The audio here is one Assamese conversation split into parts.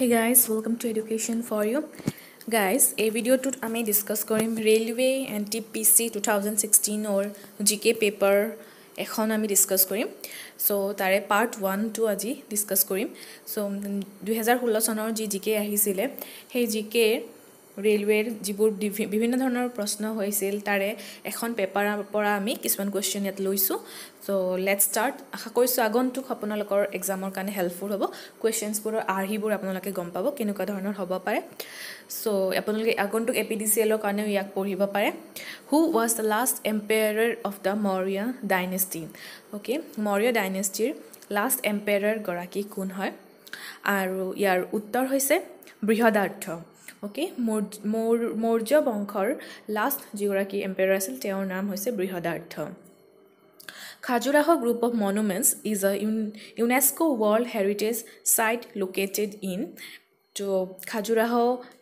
Hey guys welcome to education for you guys এই ভিডিঅ'টোত আমি ডিছকাছ কৰিম railway N T P C two thousand ছিক্সটিনৰ জি কে পেপাৰ এখন আমি ডিছকাছ কৰিম চ' তাৰে পাৰ্ট ওৱানটো আজি ডিছকাছ কৰিম চ' দুহেজাৰ ষোল্ল চনৰ যি জি কে আহিছিলে সেই জি কেৰ ৰেলৱেৰ যিবোৰ বিভিন্ন ধৰণৰ প্ৰশ্ন হৈছিল তাৰে এখন পেপাৰৰ পৰা আমি কিছুমান কুৱেশ্যন ইয়াত লৈছোঁ চ' লেট ষ্টাৰ্ট আশা কৰিছোঁ আগন্তুক আপোনালোকৰ এক্সামৰ কাৰণে হেল্পফুল হ'ব কুৱেশ্যনছবোৰৰ আৰ্হিবোৰ আপোনালোকে গম পাব কেনেকুৱা ধৰণৰ হ'ব পাৰে চ' আপোনালোকে আগন্তুক এ পি ডি চি এলৰ কাৰণেও ইয়াক পঢ়িব পাৰে who was the last emperor of the Maurya dynasty okay Maurya ডাইনেষ্টিৰ লাষ্ট এম্পেয়াৰৰ গৰাকী কোন হয় আৰু ইয়াৰ উত্তৰ হৈছে বৃহদাৰ্থ অ'কে মৌৰ মৌৰ্য বংশৰ লাষ্ট যিগৰাকী এম্পেয়াৰ আছিল তেওঁৰ নাম হৈছে Brihadratha Khajuraho group of monuments is a UNESCO' world heritage site located in ত' খাজুৰাহ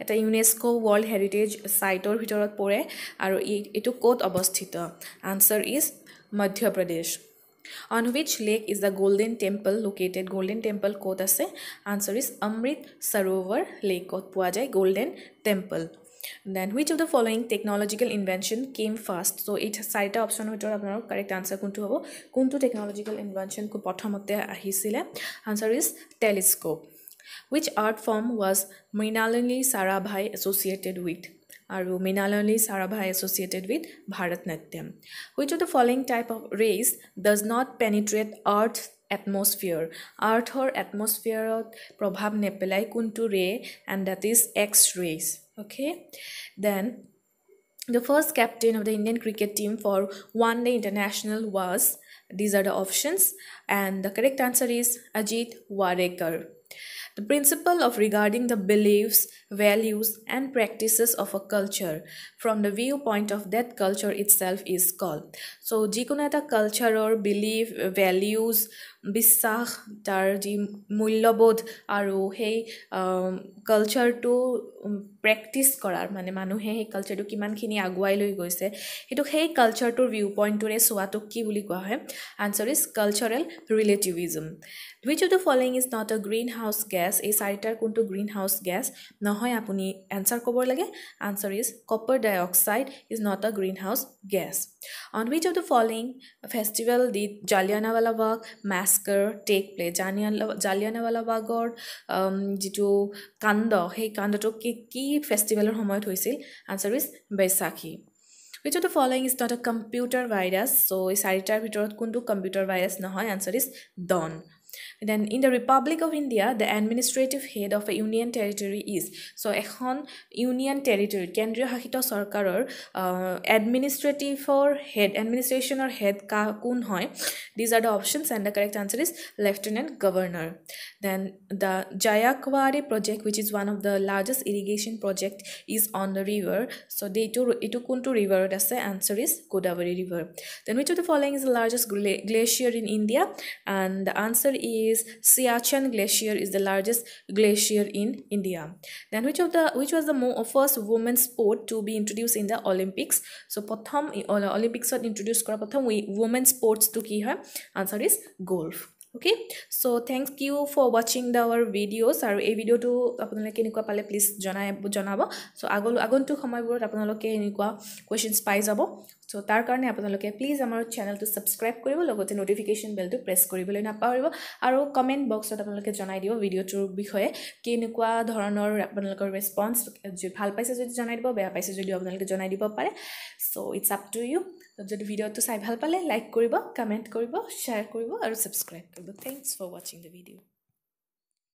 এটা ইউনেস্ক' ৱৰ্ল্ড হেৰিটেজ ছাইটৰ ভিতৰত পৰে আৰু এই এইটো ক'ত অৱস্থিত answer is Madhya Pradesh on which lake is the golden temple located golden temple ক'ত আছে আনচাৰ ইজ অমৃত সৰোৱৰ লেকত পোৱা যায় golden temple then which of the following technological invention came first so' এই চাৰিটা অপশ্যনৰ ভিতৰত আপোনাৰ কাৰেক্ট আনচাৰ কোনটো হ'ব কোনটো টেকনলজিকেল ইনভেনশ্যন প্ৰথমতে আহিছিলে answer is telescope which art form was Mrinalini Sarabhai associated with আৰু Mrinalini Sarabhai associated with Bharatanatyam which of the following type of rays does not penetrate earth atmosphere আৰ্থৰ এটমছফিয়াৰত প্ৰভাৱ নেপেলাই কোনটো ray and that is X rays okay then The first captain of the Indian cricket team for one day international was, these are the options, and the correct answer is Ajit Warekar. The principle of regarding the beliefs, values, and practices of a culture from the viewpoint of that culture itself is called. So, jikunata culture or belief, values, বিশ্বাস তাৰ যি মূল্যবোধ আৰু সেই কালচাৰটো প্ৰেক্টিচ কৰাৰ মানে মানুহে সেই কালচাৰটো কিমানখিনি আগুৱাই লৈ গৈছে সেইটো সেই কালচাৰটোৰ ভিউ পইণ্টটোৰে চোৱাটো কি বুলি কোৱা হয় answer is cultural relativism which of the following is not a greenhouse gas এই চাৰিটাৰ কোনটো গ্ৰীণ হাউচ গেছ নহয় আপুনি এনচাৰ ক'ব লাগে answer is copper dioxide is not a greenhouse gas on which of the following festival the Jallianwala ৱাক mess massacre take place Jallianwala জালিয়ানাৱালাবাগৰ যিটো কাণ্ড সেই কাণ্ডটো কি কি ফেষ্টিভেলৰ সময়ত হৈছিল answer is Baisakhi which of the following is not a computer virus so' এই চাৰিটাৰ ভিতৰত কোনটো কম্পিউটাৰ ভাইৰাছ নহয় answer is don then in the republic of india the administrative head of a union territory is so ekhon union territory kendriya hakito sarkaror administrative or head administration or head ka kun hoy these are the options and the correct answer is lieutenant governor then the Jaya Kavari project which is one of the largest irrigation project is on the river so they to itu kuntu river the answer is godavari river then which of the following is the largest glacier in india and the answer is Siachen Glacier is the largest glacier in India. Then which of the which was the first woman's sport to be introduced in the Olympics? So Potham Olympics was introduced kora Potham women's sports to ki hai. Answer is golf. Okay, so thank you for watching the, our videos. Our a video to apnaalokke niko pale please jana jana ba. So agol agon to khamaibur apnaalokke niko questions pay jabo. So' তাৰ কাৰণে আপোনালোকে প্লিজ আমাৰ চেনেলটো ছাবস্ক্ৰাইব কৰিব লগতে ন'টিফিকেশ্যন বেলটো প্ৰেছ কৰিবলৈ নাপাহৰিব আৰু কমেণ্ট বক্সত আপোনালোকে জনাই দিব ভিডিঅ'টোৰ বিষয়ে কেনেকুৱা ধৰণৰ আপোনালোকৰ ৰেচপঞ্চ ভাল পাইছে যদি জনাই দিব বেয়া পাইছে যদিও আপোনালোকে জনাই দিব পাৰে so' it's up to you যদি ভিডিঅ'টো চাই ভাল পালে লাইক কৰিব কমেণ্ট কৰিব শ্বেয়াৰ কৰিব আৰু ছাবস্ক্ৰাইব কৰিব থেংকছ ফৰ ৱাচিং দ্য ভিডিঅ'